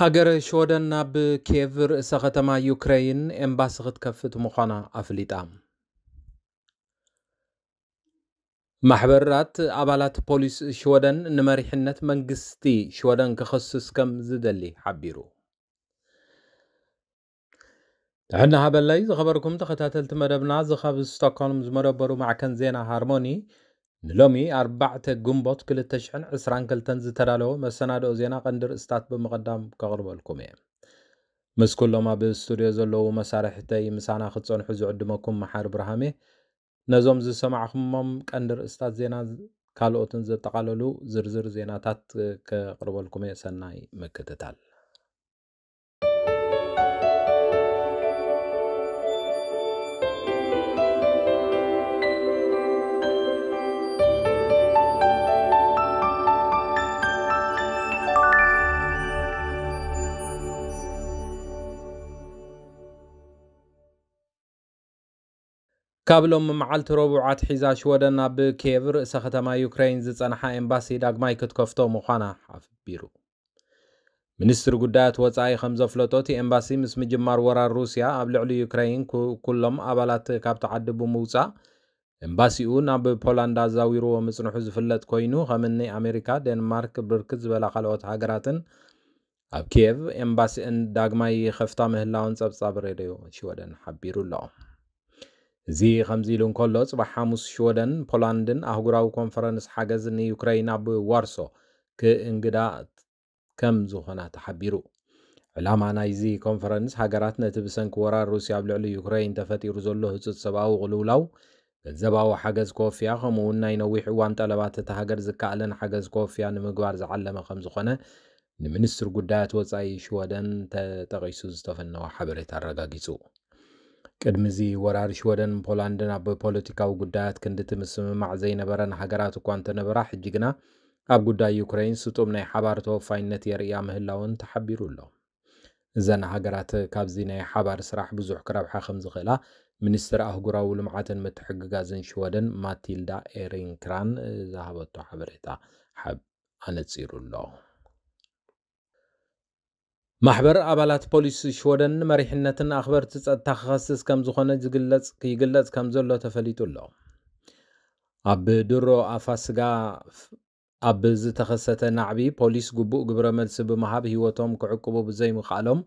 ሃገር ሽወደን ናብ ኪየቭ ርእሰ ከተማ ዩክሬይን ኤምባሲ ክትከፍት ምዃና ኣፍሊጣ ማሕበራት ኣባላት ፖሊስ ሽወደን ንመሪሕነት መንግስቲ ሽወደን ክኸስስ ከም ዝደሊ ሓቢሩ ድሕና ሃበለይ ዝኸበርኩም ተኸታተልቲ መደብና እዚ ካብ ስቶክሆልም ዝመደበሩ ማዕከን ዜና ሃርሞኒ ንሎሚ ኣርባዕተ ግንቦት 222 ዝተዳለወ መሰናድኦ ዜና ቀንዲ ርእስታት ብምቕዳም ከቕርበልኩም እየ ምስ ኩሎም ኣብ ስቱድዮ ዘለዉ መሳርሕተይ ምሳና ክትፀንሑ ዝዕድመኩም መሓር ብርሃሜ ነዞም ዝሰማዕኹሞም ቀንዲ ርእስታት ዜና ካልኦትን ዘጠቓለሉ ዝርዝር ዜናታት ከቕርበልኩም እየ ሰናይ ምክትታል ካብ ሎሚ መዓልቲ ረቡዓት ሒዛ ሽወደና ብኬቭ ርእሰ ከተማ ዩክራይን ዝፀንሓ ኤምባሲ ዳግማይ ክትከፍቶ ምዃና ኣፍቢሩ ሚኒስትሪ ጉዳያት ወፃኢ ከም ዘፍለጦ እቲ ኤምባሲ ምስ ምጅማር ወራር ሩስያ ኣብ ልዕሊ ዩክራይን ኩሎም ኣባላት ካብ ተዓዲ ብምውፃእ ኤምባሲኡ ናብ ፖላንድ ኣዛዊርዎ ምፅንሑ ዝፍለጥ ኮይኑ ከምኒ ኣሜሪካ ደንማርክ ብርክት ዝበላ ካልኦት ሃገራትን ኣብ ኪየቭ ኤምባሲአን ዳግማይ ከፍታ ምህላውን ፀብፃብ ሬድዮ ሽወደን ሓቢሩ ኣሎ زي خمزی لون کلاس و حاموس شودن پولاندن اهگراو کنفرانس حجز نی اوکراین با وارسو که انگدات کم زخنات حبیرو. علما نایزی کنفرانس هجرات نت بسنج ورا روسیا بلعلی اوکراین تفتی روزالله هست سبا و غلولو جذب او حجز کافی آخه مون نین وی حوان تلبات تهجر زکالن حجز کافی آن مقدار زعلم خمس خانه نمینسر جدات شودن تغیسوز تفن و حبری ترگاگیسو. ቅድሚ እዚ ወራሪ ሽወደን ፖላንድን ኣብ ፖለቲካዊ ጉዳያት ክንዲ እቲ ምስምማዕ ዘይነበረን ሃገራት እኳ እንተነበራ ሕጂ ግና ኣብ ጉዳይ ዩክራይን ስጡም ናይ ሓባር ተወፋይነት የርእያ ምህላውን ተሓቢሩ ኣሎ እዘን ሃገራት ካብዚ ናይ ሓባር ስራሕ ብዙሕ ክረብሓ ከም ዝኽእላ ሚኒስትር ኣህጉራዊ ልምዓትን ምትሕግጋዝን ሽወደን ማቲልዳ ኤሪንክራን ዝሃበቶ ሓበሬታ ሓብ ኣነፂሩ ኣሎ ማሕበር ኣባላት ፖሊስ ሽወደን መሪሕነትን ኣኽበርቲ ፀጥታ ክኸስስ ከም ዝኾነ ይግለጽ ከም ዘሎ ተፈሊጡ ኣሎ ኣብ ድሮ ኣፋስጋ ኣብ ዝተኸሰተ ናዕቢ ፖሊስ ግቡእ ግብረ መልሲ ብምሃብ ሂወቶም ክዕቅቡ ብዘይምኽኣሎም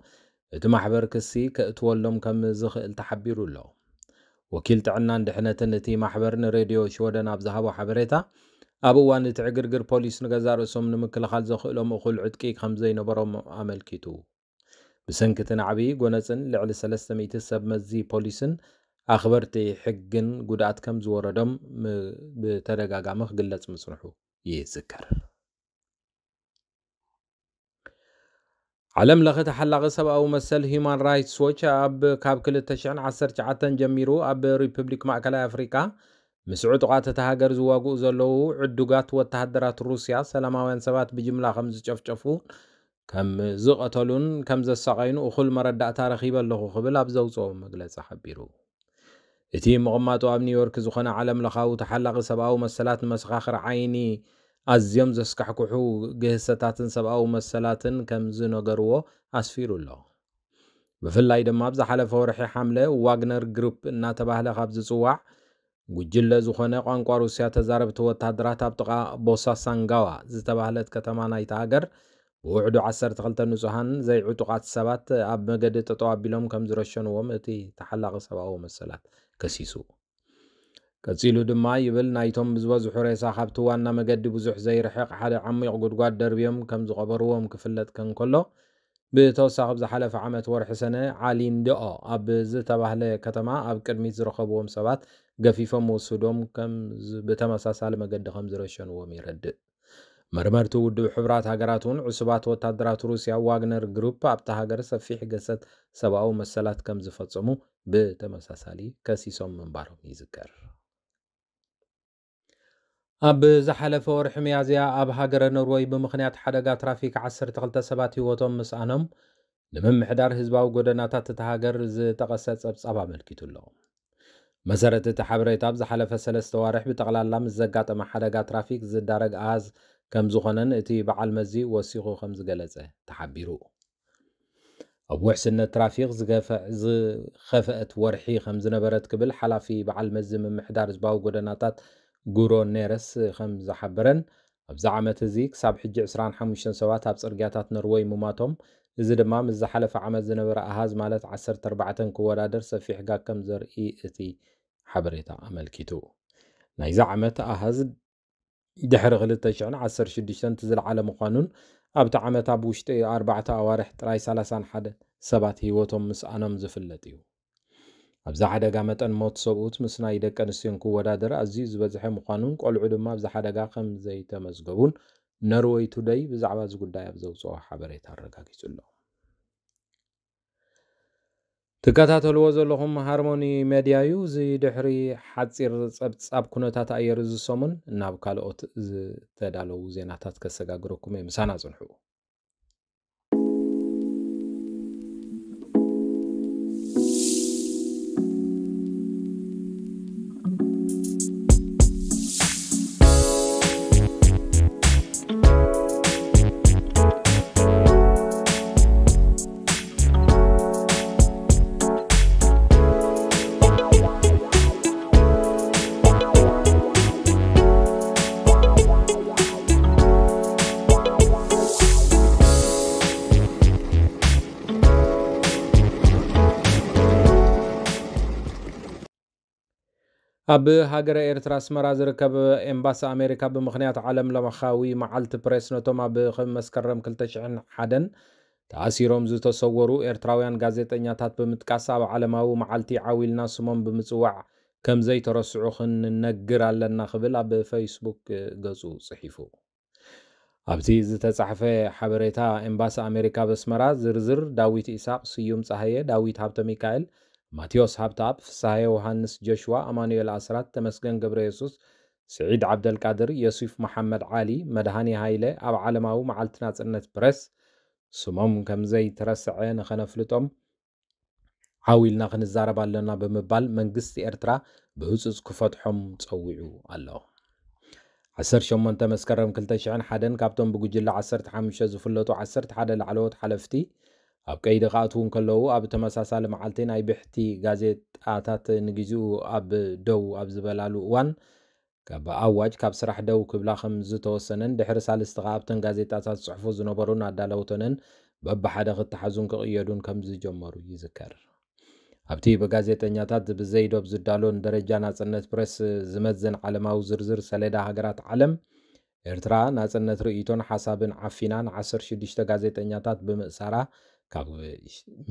እቲ ማሕበር ክሲ ከእትወሎም ከም ዝኽእል ተሓቢሩ ኣሎ ወኪል ጥዕናን ድሕነትን እቲ ማሕበር ንሬድዮ ሽወደን ኣብ ዝሃቦ ሓበሬታ ኣብ እዋን እቲ ዕግርግር ፖሊስ ንገዛ ርእሶም ንምክልኻል ዘኽእሎም እኹል ዕጥቂ ከም ዘይነበሮም ኣመልኪቱ ብሰንኪትን ዓብዪ ጎነፅን ልዕሊ 300 ሰብ መዚ ፖሊስን ኣኽበርቲ ሕግን ጉድኣት ከም ዝወረዶም ብተደጋጋሚ ክግለጽ ምጽንሑ ይዝከር ዓለም ለኸ ተሓላቒ ሰብኣዊ መሰል ሂማን ራይትስ ዎች ኣብ ካብ 219 ጀሚሩ ኣብ ሪፐብሊክ ማእከላይ ኣፍሪካ مسعود قاتة هاجر زواجو زلو عدوجات وتهدرات روسيا سلاماوين سبات بجملة خمس جفجفون كم زقتلون كم زسقين وخل مردع تارخيب له قبل أبزوزو مجلس حبيرو إتي مغمات أب نيويورك زخنا علم لخاو تحلق سباو مسلات مسخاخر عيني أزيم زسكحكحو جهستاتن سباو مسلاتن كم زنجرو أسفيرو الله بفلاي دم أبز حلف ورحي حملة واجنر جروب ناتبه لخبز زواع ጉጅለ ዝኾነ ቋንቋ ሩስያ ተዛረብቲ ወታደራት ኣብ ጥቓ ቦሳሳንጋዋ ዝተባህለት ከተማ ናይቲ ሃገር ብውዕዱ 12 ንጹሃን ዘይዕጡቓት ሰባት ኣብ መገዲ ጠጠው ኣቢሎም ከም ዝረሸንዎም እቲ ተሓላቒ ሰብኣዊ መሰላት ከሲሱ ቀፂሉ ድማ ይብል ናይቶም ብዝበዝሑ ሬሳ ካብቲ ዋና መገዲ ብዙሕ ዘይርሕቕ ሓደ ዓሚቕ ጉድጓድ ደርብዮም ከም ዝቐበርዎም ክፍለጥ ከንከሎ ብተወሳኺ ብዝሓለፈ ዓመት ወርሒ ሰነ ዓሊንድኦ ኣብ ዝተባህለ ከተማ ኣብ ቅድሚት ዝረኸብዎም ሰባት ገፊፎም ወስዶም ብተመሳሳሊ መገዲ ከም ዝረሸንዎም ይረድእ መርመርቲ ውድብ ሕቡራት ሃገራት እውን ዕሱባት ወታደራት ሩስያ ዋግነር ግሩፕ ኣብቲ ሃገር ሰፊሕ ገሰት ሰብኣዊ መሰላት ከም ዝፈፀሙ ብተመሳሳሊ ከሲሶም ምንባሮም ይዝከር ኣብ ዝሓለፈ ወርሒ መያዝያ ኣብ ሃገረ ኖርወይ ብምክንያት ሓደጋ ትራፊክ 12 ሰባት ሂወቶም ምስኣኖም ንምምሕዳር ህዝባዊ ጎደናታት እቲ ሃገር ዝተቐሰ ፀብጻብ ኣመልኪቱ ኣሎ مزارة تحبريت أبز حلفة سلست وارح بتغلال لام الزقات مع حلقة ترافيك زد دارق آز كم زخنن اتي بعال مزي وسيغو خمز قلزة تحبيرو أبو حسن ترافيك زقف ورحي خمز نبرت قبل حلافي بعال مزي من محدار زباو قدناتات قورو نيرس خمز حبرن أبز عمت زيك ساب حج حموشن سوات أبز إرقاتات نروي مماتهم እዚ ድማ ምስ ዝሓለፈ ዓመት ዝነበረ ኣሃዝ ማለት 14 ክወዳደር ሰፊሕ ጋ ከም ዘርኢ እቲ ሓበሬታ ኣመልኪቱ ናይዚ ዓመት ኣሃዝ ድሕሪ 216 ዝለዓለ ምዃኑን ኣብቲ ዓመት ኣብ ውሽጢ ኣርባዕተ ኣዋርሕ ጥራይ 31 ሰባት ህይወቶም ምስኣኖም ዝፍለጥ እዩ ኣብዚ ሓደጋ መጠን ሞት ሰብኡት ምስ ናይ ደቂ ኣንስትዮን ክወዳደር ኣዝዩ ዝበዝሐ ምዃኑን ቆልዑ ድማ ኣብዚ ሓደጋ ከም ዘይተመዝገቡን ነርወይ ቱደይ ብዛዕባ እዚ ጉዳይ ኣብ ዘውፅኦ ሓበሬታ ኣረጋጊፁ ኣሎ ትከታተልዎ ዘለኹም ሃርሞኒ ሜድያ እዩ እዚ ድሕሪ ሓፂር ፀብፃብ ኩነታት ኣየር ዝሰሙን ናብ ካልኦት ዝተዳለዉ ዜናታት ከሰጋግረኩም እየ ምሳና ፅንሑ ኣብ ሃገረ ኤርትራ ኣስመራ ዝርከብ ኤምባሲ ኣሜሪካ ብምክንያት ለመኻዊ መዓልቲ ፕሬስ ነቶም ኣብ መስከረም 201 ተኣሲሮም ዝተሰወሩ ኤርትራውያን ጋዜጠኛታት ብምጥቃስ ኣብ ዓለማዊ መዓልቲ ዓዊልና ስሞም ብምፅዋዕ ከም ዘይተረስዑ ክንነግር ኣለና ክብል ኣብ ፌስቡክ ገፁ ፅሒፉ ኣብቲ ዝተፃሕፈ ሓበሬታ ኤምባሲ ኣሜሪካ ብኣስመራ ዝርዝር ዳዊት ኢስቅ ስዩም ፀሃየ ዳዊት ሃብተ ሚካኤል ማቴዎስ ሃብታብ፣ ፍስሐ ዮሃንስ ጆሽዋ፣ አማኑኤል ኣስራት፣ ተመስገን ገብረ የሱስ፣ ስዒድ ዓብደልቃድር፣ የሱፍ መሓመድ ዓሊ፣ መድሃኒ ሃይለ ኣብ ዓለማዊ መዓልቲ ናፅነት ፕረስ ስሞም ከምዘይተረስዐ ንኸነፍልጦም ሓዊልና ክንዛረብ ኣለና ብምባል መንግስቲ ኤርትራ ብህፁፅ ክፈትሖም ፀዊዑ ኣሎ 18 መስከረም 201 ካብቶም ብጉጅለ 15 ዝፍለጡ 11 ላዕለዎት ሓለፍቲ ኣብ ቀይዲ ክኣትውን ከለዉ ኣብ ተመሳሳሊ መዓልቲ ናይ ብሕቲ ጋዜጣታት ንግዜኡ ኣብ ደው ኣብ ዝበላሉ እዋን ካብ ኣዋጅ ካብ ስራሕ ደው ክብላ ከም ዝተወሰነን ድሕሪ ሳልስቲ ኸ ኣብተን ጋዜጣታት ፅሑፉ ዝነበሩን ኣዳለውተንን በብሓደ ክተሓዙን ክቕየዱን ከም ዝጀመሩ ይዝከር ኣብቲ ብጋዜጠኛታት ብዘይዶብ ዝዳሎን ደረጃ ናፅነት ፕረስ ዝመዝን ዓለማዊ ዝርዝር ሰሌዳ ሃገራት ዓለም ኤርትራ ናፅነት ርእቶን ሓሳብን ዓፊና ን 16 ጋዜጠኛታት ብምእሳራ ካብ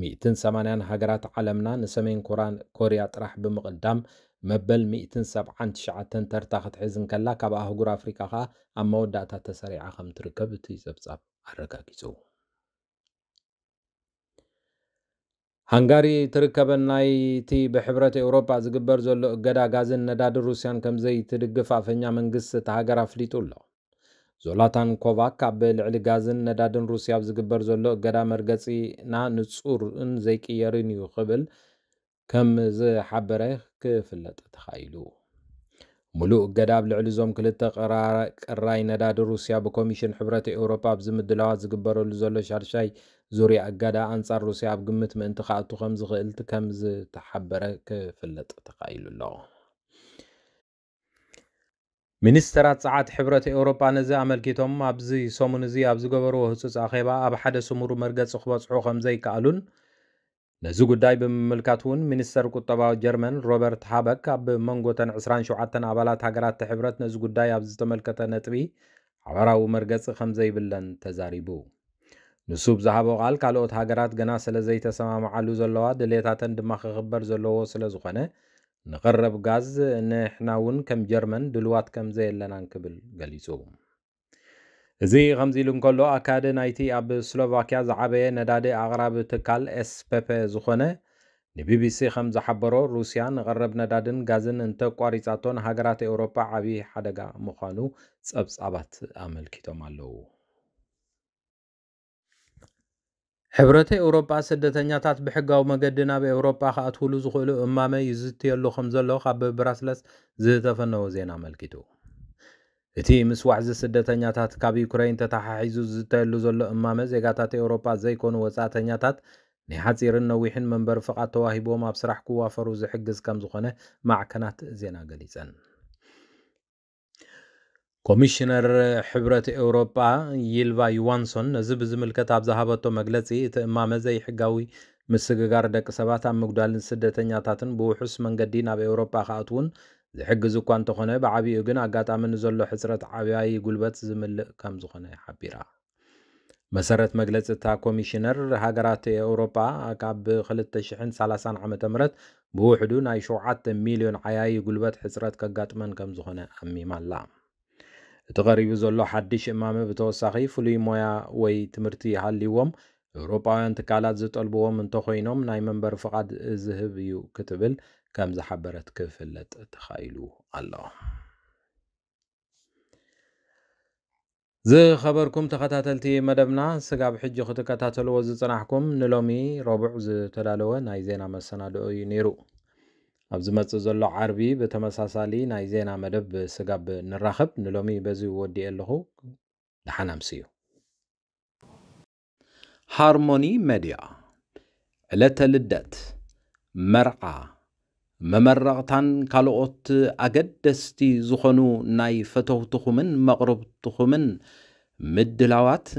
180 ሃገራት ዓለምና ንሰሜን ኮርያ ጥራሕ ብምቕዳም መበል 179 ተርታ ክትሕዝን ከላ ካብ ኣህጉር ኣፍሪካ ከዓ ኣብ መወዳእታ ተሰሪዓ ከም ትርከብ እቲ ፀብጻብ ኣረጋጊፁ ሃንጋሪ ትርከበ ናይቲ ብሕብረት ኤውሮጳ ዝግበር ዘሎ እገዳ ጋዝን ነዳዲ ሩስያን ከምዘይትድግፍ ኣፈኛ መንግስቲ እቲ ሃገር ኣፍሊጡ ኣሎ ዞላታን ኮቫክ ኣብ ልዕሊ ጋዝን ነዳድን ሩስያ ኣብ ዝግበር ዘሎ እገዳ መርገፂና ንጹርን ዘይቅየርን እዩ ክብል ከም ዝሓበረ ክፍለጥ ተኻኢሉ ሙሉእ እገዳ ኣብ ልዕሊ እዞም ክልተ ቅራይ ነዳዲ ሩስያ ብኮሚሽን ሕብረት ኤውሮፓ ኣብ ዝምድላዋ ዝግበረሉ ዘሎ ሻርሻይ ዙርያ እገዳ ኣንጻር ሩስያ ኣብ ግምት ምእንቲ ካኣቱ ከም ዝኽእልቲ ከም ዝተሓበረ ክፍለጥ ተኻኢሉ ኣሎ ሚኒስተራት ፀዓት ሕብረት ኤውሮጳ ነዚ ኣመልኪቶም ኣብዚ ሰሙን እዚ ኣብ ዝገበርዎ ህፁፅ ኣኼባ ኣብ ሓደ ስሙሩ መርገፂ ክበፅሑ ከም ዘይከኣሉን ነዚ ጉዳይ ብምምልካት እውን ሚኒስተር ቁጠባ ጀርመን ሮበርት ሃበክ ኣብ መንጎተን 27 ኣባላት ሃገራት ሕብረት ነዚ ጉዳይ ኣብ ዝተመልከተ ነጥቢ ሓበራዊ መርገፂ ከም ዘይብለን ተዛሪቡ ንሱ ብዝሃቦ ቓል ካልኦት ሃገራት ገና ስለ ዘይተሰማምዓሉ ዘለዋ ድሌታተን ድማ ክኽበር ዘለዎ ስለ ዝኾነ ንቐረብ ጋዝ ንሕና እውን ከም ጀርመን ድልዋት ከም ዘየለናን ክብል ገሊጹ እዚ ከምዚ ኢሉ እንከሎ ኣካደ ናይቲ ኣብ ስሎቫኪያ ዝዓበየ ነዳዲ ኣቕራቢ ትካል ኤስፐፐ ዝኾነ ንቢቢሲ ከም ዝሓበሮ ሩስያ ንቐረብ ነዳድን ጋዝን እንተቋሪፃቶን ሃገራት ኤውሮፓ ዓብዪ ሓደጋ ምዃኑ ጸብጻባት ኣመልኪቶም ኣለዉ ሕብረተ ኤውሮጳ ስደተኛታት ብሕጋዊ መገዲ ናብ ኤውሮጳ ክኣትውሉ ዝኽእሉ እማመ ይዝትየሉ ከም ዘሎ ካብ ብራስለስ ዝተፈነወ ዜና ኣመልኪቱ እቲ ምስ ዋዕዚ ስደተኛታት ካብ ዩክራይን ተተሓሒዙ ዝዝተየሉ ዘሎ እማመ ዜጋታት ኤውሮጳ ዘይኮኑ ወፃእተኛታት ናይ ሓፂርን ነዊሕን መንበሪ ፍቓድ ተዋሂቦም ኣብ ስራሕ ክዋፈሩ ዝሕግዝ ከም ዝኾነ ማዕከናት ዜና ገሊፀን ኮሚሽነር ሕብረት ኤውሮጳ ይልቫ ዮዋንሶን ነዚ ብዝምልከት ኣብ ዝሃበቶ መግለፂ እቲ እማመ ዘይሕጋዊ ምስግጋር ደቂ ሰባት ኣብ ምጉዳልን ስደተኛታትን ብውሑስ መንገዲ ናብ ኤውሮጳ ክኣትውን ዝሕግዝ እኳ እንተኾነ ብዓብኡ ግን ኣጋጣሚ ንዘሎ ሕፅረት ዓብያይ ጉልበት ዝምልእ ከም ዝኾነ ሓቢራ መሰረት መግለፂ እታ ኮሚሽነር ሃገራት ኤውሮጳ ካብ 230 ዓ ም ብውሕዱ ናይ 7 ሚልዮን ዓያይ ጉልበት ሕፅረት ከጋጥመን ከም ዝኾነ ኣሚማ ኣላ تقریب زلوا حدیش امام به سخی فلی مایا وی تمرتی حالی وام اروپا انتقالات زد آلبوم انتخاینام نایمن بر فقط زهبیو کتبل کم زحبرت کفلت تخیلو الله. ذ خبركم تقتاتلتي مدبنا سقاب حجي ختقتاتلو وزتنحكم نلومي ربع ز تلالو ناي زينا مسنا دو نيرو ኣብ ዝመፅእ ዘሎ ዓርቢ ብተመሳሳሊ ናይ ዜና መደብ ስጋብ ንራኸብ ንሎሚ በዚ ወዲእ ኣለኹ ድሓናምስ እዩ ሃርሞኒ መድያ ዕለተ ልደት መርዓ መመረቕታን ካልኦት ኣገደስቲ ዝኾኑ ናይ ፈተውትኹምን መቕርብትኹምን ምድላዋት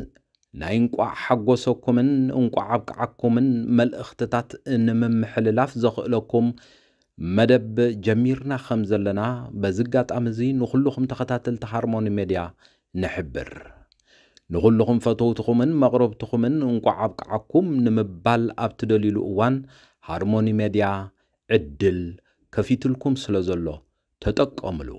ናይ እንቋዕ ሓጎሰኩምን እንቋዕ ኣብቅዓኩምን መልእኽትታት ንምምሕልላፍ ዘኽእለኩም መደብ ጀሚርና ከም ዘለና በዚ እዚ ንኹልኹም ተኸታተልቲ ሃርሞኒ ሜድያ ንሕብር ንኹልኹም ፈተውትኹምን መቕረብትኹምን እንቋዓብ ቅዓኩም ንምባል ኣብ ትደሊሉ እዋን ሃርሞኒ ሜድያ ዕድል ከፊትልኩም ስለ ዘሎ ተጠቀምሉ